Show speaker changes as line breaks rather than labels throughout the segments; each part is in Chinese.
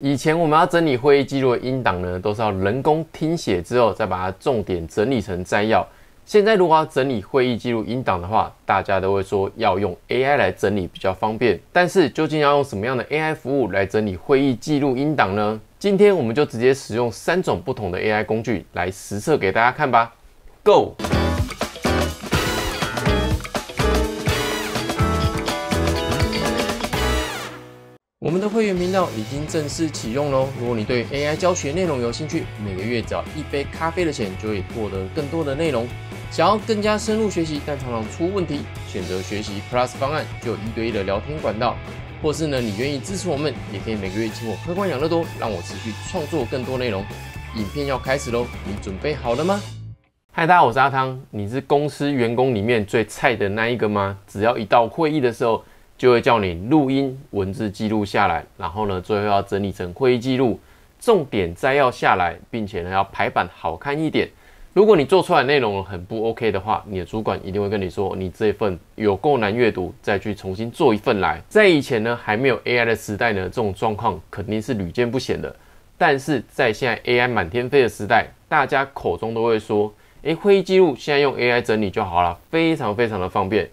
以前我们要整理会议记录的音档呢，都是要人工听写之后，再把它重点整理成摘要。现在如果要整理会议记录音档的话，大家都会说要用 AI 来整理比较方便。但是究竟要用什么样的 AI 服务来整理会议记录音档呢？今天我们就直接使用三种不同的 AI 工具来实测给大家看吧。Go。的会员频道已经正式启用喽！如果你对 AI 教学内容有兴趣，每个月只要一杯咖啡的钱，就会获得更多的内容。想要更加深入学习，但常常出问题，选择学习 Plus 方案，就有一对一的聊天管道。或是呢，你愿意支持我们，也可以每个月请我喝罐养乐多，让我持续创作更多内容。影片要开始喽，你准备好了吗？嗨，大家，我是阿汤。你是公司员工里面最菜的那一个吗？只要一到会议的时候。就会叫你录音、文字记录下来，然后呢，最后要整理成会议记录、重点摘要下来，并且呢，要排版好看一点。如果你做出来内容很不 OK 的话，你的主管一定会跟你说，你这份有够难阅读，再去重新做一份来。在以前呢，还没有 AI 的时代呢，这种状况肯定是屡见不鲜的。但是在现在 AI 满天飞的时代，大家口中都会说，哎，会议记录现在用 AI 整理就好了，非常非常的方便。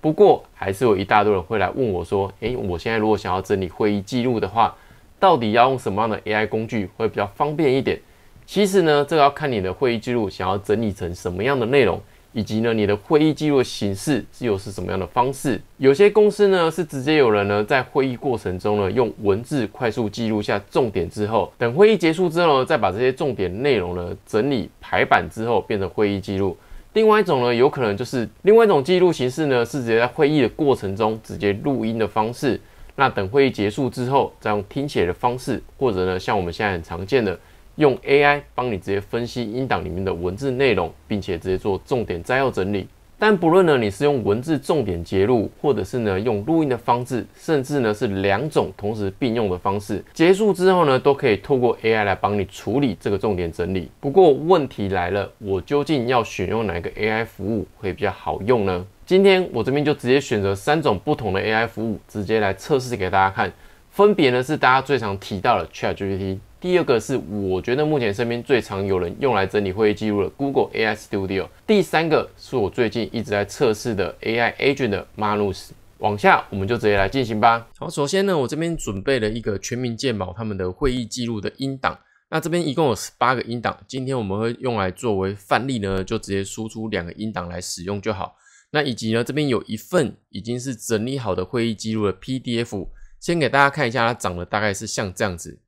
不过，还是有一大堆人会来问我，说：“哎，我现在如果想要整理会议记录的话，到底要用什么样的 AI 工具会比较方便一点？”其实呢，这个要看你的会议记录想要整理成什么样的内容，以及呢你的会议记录形式又是什么样的方式。有些公司呢是直接有人呢在会议过程中呢用文字快速记录下重点之后，等会议结束之后再把这些重点内容呢整理排版之后变成会议记录。另外一种呢，有可能就是另外一种记录形式呢，是直接在会议的过程中直接录音的方式，那等会议结束之后再用听写的方式，或者呢，像我们现在很常见的用 AI 帮你直接分析音档里面的文字内容，并且直接做重点摘要整理。但不论呢，你是用文字重点截录，或者是呢用录音的方式，甚至呢是两种同时并用的方式，结束之后呢，都可以透过 AI 来帮你处理这个重点整理。不过问题来了，我究竟要选用哪个 AI 服务会比较好用呢？今天我这边就直接选择三种不同的 AI 服务，直接来测试给大家看，分别呢是大家最常提到的 ChatGPT。第二个是我觉得目前身边最常有人用来整理会议记录的 Google AI Studio。第三个是我最近一直在测试的 AI Agent 的 Malus。往下我们就直接来进行吧。好，首先呢，我这边准备了一个全民健保他们的会议记录的音档，那这边一共有十八个音档，今天我们会用来作为范例呢，就直接输出两个音档来使用就好。那以及呢，这边有一份已经是整理好的会议记录的 PDF，先给大家看一下它长得大概是像这样子。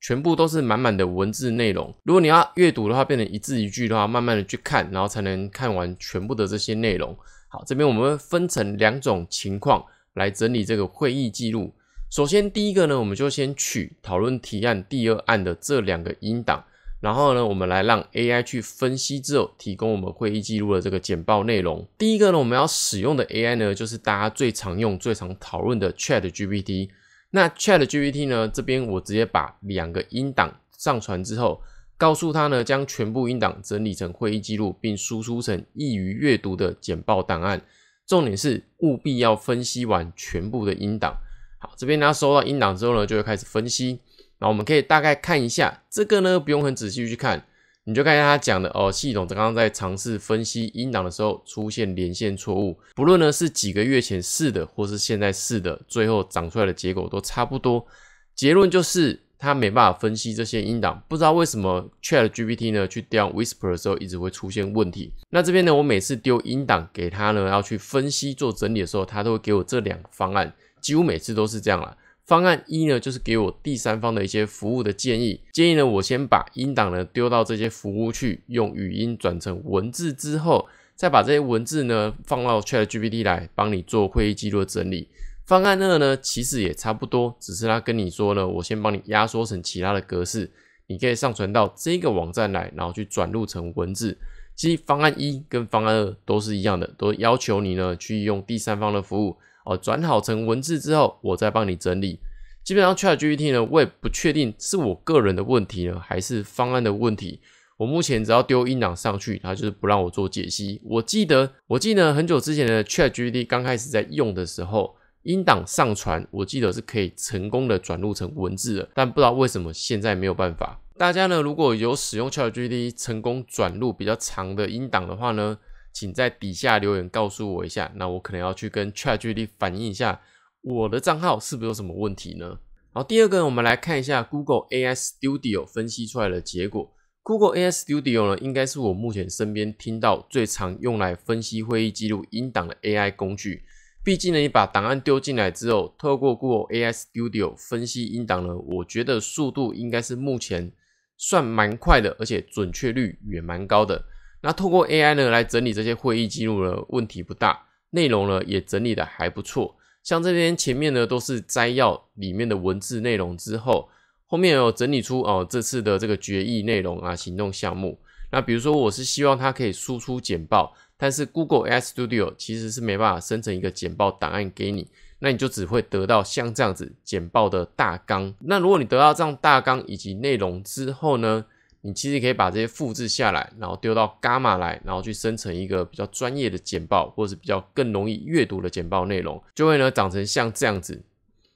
全部都是满满的文字内容。如果你要阅读的话，变成一字一句的话，慢慢的去看，然后才能看完全部的这些内容。好，这边我们会分成两种情况来整理这个会议记录。首先，第一个呢，我们就先取讨论提案第二案的这两个音档，然后呢，我们来让 AI 去分析之后，提供我们会议记录的这个简报内容。第一个呢，我们要使用的 AI 呢，就是大家最常用、最常讨论的 ChatGPT。那 Chat GPT 呢？这边我直接把两个音档上传之后，告诉他呢，将全部音档整理成会议记录，并输出成易于阅读的简报档案。重点是务必要分析完全部的音档。好，这边他收到音档之后呢，就会开始分析。那我们可以大概看一下这个呢，不用很仔细去看。你就看一下他讲的哦，系统刚刚在尝试分析音档的时候出现连线错误。不论呢是几个月前试的，或是现在试的，最后长出来的结果都差不多。结论就是他没办法分析这些音档，不知道为什么 Chat GPT 呢去调 Whisper 的时候一直会出现问题。那这边呢，我每次丢音档给他呢要去分析做整理的时候，他都会给我这两个方案，几乎每次都是这样了。方案一呢，就是给我第三方的一些服务的建议。建议呢，我先把音档呢丢到这些服务去，用语音转成文字之后，再把这些文字呢放到 Chat GPT 来帮你做会议记录整理。方案二呢，其实也差不多，只是他跟你说呢，我先帮你压缩成其他的格式，你可以上传到这个网站来，然后去转录成文字。其实方案一跟方案二都是一样的，都要求你呢去用第三方的服务哦，转好成文字之后，我再帮你整理。基本上 ChatGPT 呢，我也不确定是我个人的问题呢，还是方案的问题。我目前只要丢音档上去，它就是不让我做解析。我记得，我记得很久之前的 ChatGPT 刚开始在用的时候，音档上传，我记得是可以成功的转录成文字的，但不知道为什么现在没有办法。大家呢，如果有使用 ChatGPT 成功转录比较长的音档的话呢，请在底下留言告诉我一下，那我可能要去跟 ChatGPT 反映一下。我的账号是不是有什么问题呢？好，第二个，我们来看一下 Google AS Studio 分析出来的结果。Google AS Studio 呢，应该是我目前身边听到最常用来分析会议记录音档的 AI 工具。毕竟呢，你把档案丢进来之后，透过 Google AS Studio 分析音档呢，我觉得速度应该是目前算蛮快的，而且准确率也蛮高的。那透过 AI 呢来整理这些会议记录呢，问题不大，内容呢也整理的还不错。像这边前面呢都是摘要里面的文字内容，之后后面有整理出哦这次的这个决议内容啊行动项目。那比如说我是希望它可以输出简报，但是 Google AI Studio 其实是没办法生成一个简报档案给你，那你就只会得到像这样子简报的大纲。那如果你得到这样大纲以及内容之后呢？你其实可以把这些复制下来，然后丢到伽马来，然后去生成一个比较专业的简报，或者是比较更容易阅读的简报内容，就会呢长成像这样子。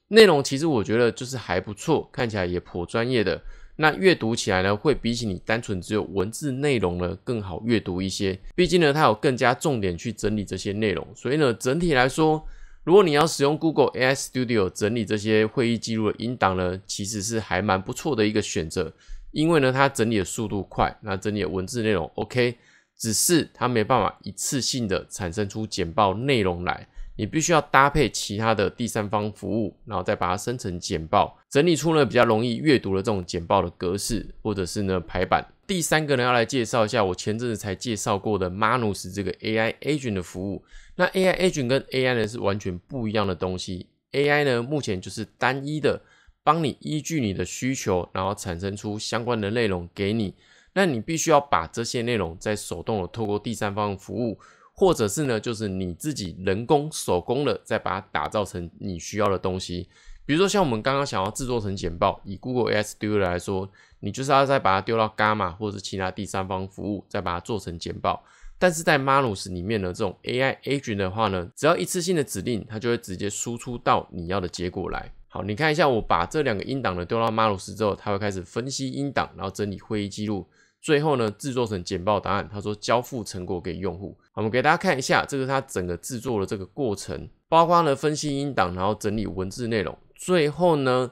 内容其实我觉得就是还不错，看起来也颇专业的。那阅读起来呢，会比起你单纯只有文字内容呢更好阅读一些。毕竟呢，它有更加重点去整理这些内容，所以呢，整体来说，如果你要使用 Google AI Studio 整理这些会议记录的音档呢，其实是还蛮不错的一个选择。因为呢，它整理的速度快，那整理的文字内容 OK，只是它没办法一次性的产生出简报内容来，你必须要搭配其他的第三方服务，然后再把它生成简报，整理出呢比较容易阅读的这种简报的格式或者是呢排版。第三个呢，要来介绍一下我前阵子才介绍过的 Manus 这个 AI Agent 的服务。那 AI Agent 跟 AI 呢是完全不一样的东西，AI 呢目前就是单一的。帮你依据你的需求，然后产生出相关的内容给你。那你必须要把这些内容再手动的透过第三方服务，或者是呢，就是你自己人工手工的再把它打造成你需要的东西。比如说像我们刚刚想要制作成简报，以 Google AI Studio 来说，你就是要再把它丢到 Gamma 或者是其他第三方服务，再把它做成简报。但是在 Manus 里面呢，这种 AI Agent 的话呢，只要一次性的指令，它就会直接输出到你要的结果来。好，你看一下，我把这两个音档呢丢到马鲁斯之后，他会开始分析音档，然后整理会议记录，最后呢制作成简报答案。他说交付成果给用户。我们给大家看一下，这是他整个制作的这个过程，包括呢分析音档，然后整理文字内容，最后呢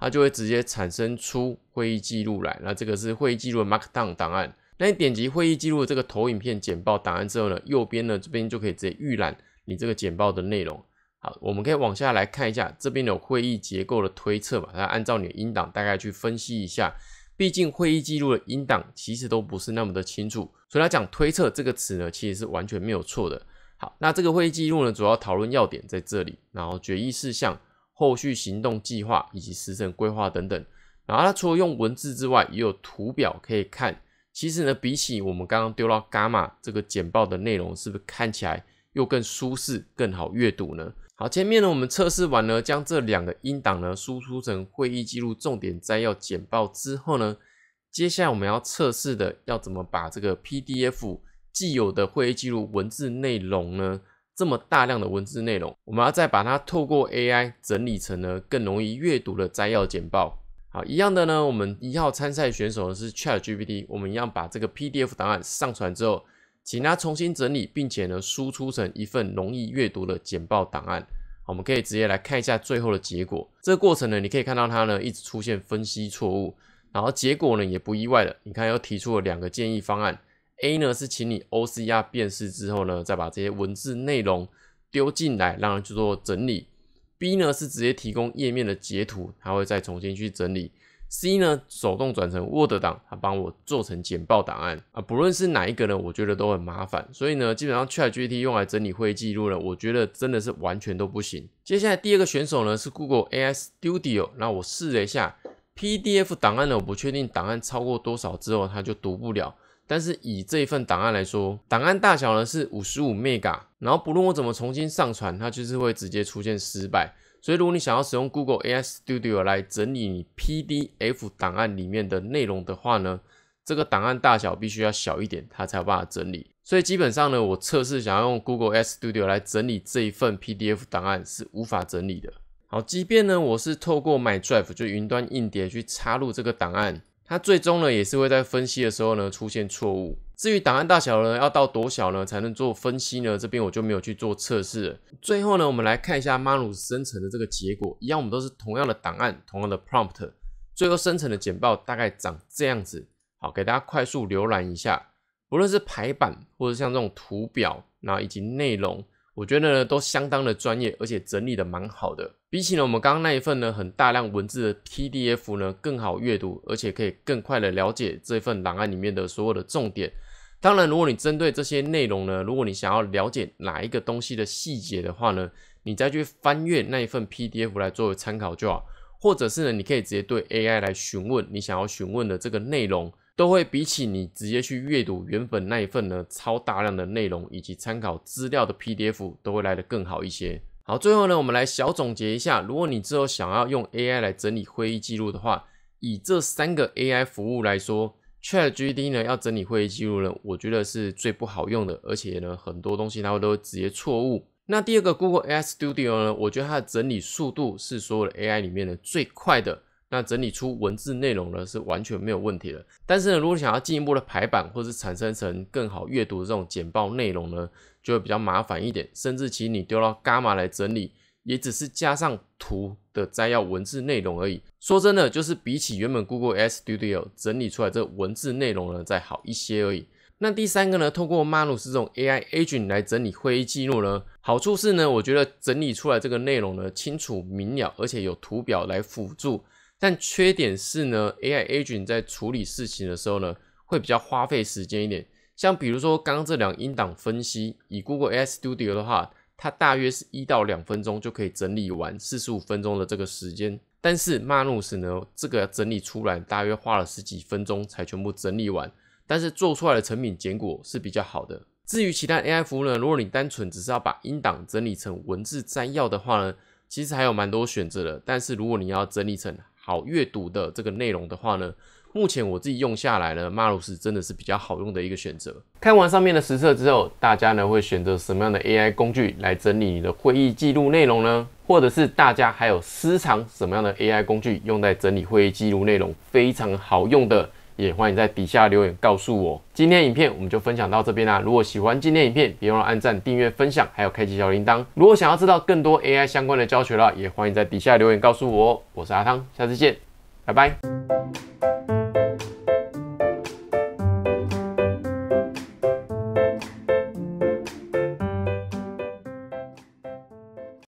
他就会直接产生出会议记录来。那这个是会议记录的 Markdown 档案。那你点击会议记录的这个投影片简报档案之后呢，右边呢这边就可以直接预览你这个简报的内容。好，我们可以往下来看一下这边的会议结构的推测嘛？那按照你的音档大概去分析一下，毕竟会议记录的音档其实都不是那么的清楚，所以来讲推测这个词呢，其实是完全没有错的。好，那这个会议记录呢，主要讨论要点在这里，然后决议事项、后续行动计划以及时程规划等等。然后它除了用文字之外，也有图表可以看。其实呢，比起我们刚刚丢到伽马这个简报的内容，是不是看起来又更舒适、更好阅读呢？好，前面呢，我们测试完了将这两个音档呢输出成会议记录重点摘要简报之后呢，接下来我们要测试的要怎么把这个 PDF 既有的会议记录文字内容呢，这么大量的文字内容，我们要再把它透过 AI 整理成呢更容易阅读的摘要简报。好，一样的呢，我们一号参赛选手呢是 ChatGPT，我们一样把这个 PDF 档案上传之后。请它重新整理，并且呢，输出成一份容易阅读的简报档案。我们可以直接来看一下最后的结果。这个过程呢，你可以看到它呢一直出现分析错误，然后结果呢也不意外了。你看，又提出了两个建议方案：A 呢是请你 OCR 辨识之后呢，再把这些文字内容丢进来，让人去做整理；B 呢是直接提供页面的截图，它会再重新去整理。C 呢，手动转成 Word 档，它帮我做成简报档案啊，不论是哪一个呢，我觉得都很麻烦。所以呢，基本上 ChatGPT 用来整理会议记录呢，我觉得真的是完全都不行。接下来第二个选手呢是 Google AI Studio，那我试了一下 PDF 档案呢，我不确定档案超过多少之后它就读不了，但是以这一份档案来说，档案大小呢是五十五 mega，然后不论我怎么重新上传，它就是会直接出现失败。所以，如果你想要使用 Google As Studio 来整理你 PDF 档案里面的内容的话呢，这个档案大小必须要小一点，它才有办法整理。所以基本上呢，我测试想要用 Google As Studio 来整理这一份 PDF 档案是无法整理的。好，即便呢我是透过 My Drive 就云端硬碟去插入这个档案。它最终呢，也是会在分析的时候呢出现错误。至于档案大小呢，要到多小呢才能做分析呢？这边我就没有去做测试。了。最后呢，我们来看一下 Maru 生成的这个结果，一样我们都是同样的档案，同样的 prompt，最后生成的简报大概长这样子。好，给大家快速浏览一下，不论是排版或者像这种图表，然后以及内容。我觉得呢，都相当的专业，而且整理的蛮好的。比起呢我们刚刚那一份呢，很大量文字的 PDF 呢，更好阅读，而且可以更快的了解这份档案里面的所有的重点。当然，如果你针对这些内容呢，如果你想要了解哪一个东西的细节的话呢，你再去翻阅那一份 PDF 来作为参考就好。或者是呢，你可以直接对 AI 来询问你想要询问的这个内容。都会比起你直接去阅读原本那一份呢超大量的内容以及参考资料的 PDF 都会来的更好一些。好，最后呢，我们来小总结一下，如果你之后想要用 AI 来整理会议记录的话，以这三个 AI 服务来说，ChatGPT 呢要整理会议记录呢，我觉得是最不好用的，而且呢，很多东西它会都直接错误。那第二个 Google AI Studio 呢，我觉得它的整理速度是所有的 AI 里面的最快的。那整理出文字内容呢是完全没有问题的。但是呢，如果想要进一步的排版或者是产生成更好阅读的这种简报内容呢，就会比较麻烦一点。甚至其实你丢到伽马来整理，也只是加上图的摘要文字内容而已。说真的，就是比起原本 Google S Studio 整理出来这文字内容呢，再好一些而已。那第三个呢，通过马 u 斯这种 AI Agent 来整理会议记录呢，好处是呢，我觉得整理出来这个内容呢，清楚明了，而且有图表来辅助。但缺点是呢，AI agent 在处理事情的时候呢，会比较花费时间一点。像比如说刚刚这两音档分析，以 Google AI Studio 的话，它大约是一到两分钟就可以整理完四十五分钟的这个时间。但是 Manus 呢，这个整理出来大约花了十几分钟才全部整理完。但是做出来的成品结果是比较好的。至于其他 AI 服务呢，如果你单纯只是要把音档整理成文字摘要的话呢，其实还有蛮多选择的。但是如果你要整理成好阅读的这个内容的话呢，目前我自己用下来呢，Marus 真的是比较好用的一个选择。看完上面的实测之后，大家呢会选择什么样的 AI 工具来整理你的会议记录内容呢？或者是大家还有私藏什么样的 AI 工具用在整理会议记录内容非常好用的？也欢迎在底下留言告诉我。今天影片我们就分享到这边啦。如果喜欢今天影片，别忘了按赞、订阅、分享，还有开启小铃铛。如果想要知道更多 AI 相关的教学啦，也欢迎在底下留言告诉我。我是阿汤，下次见，拜拜。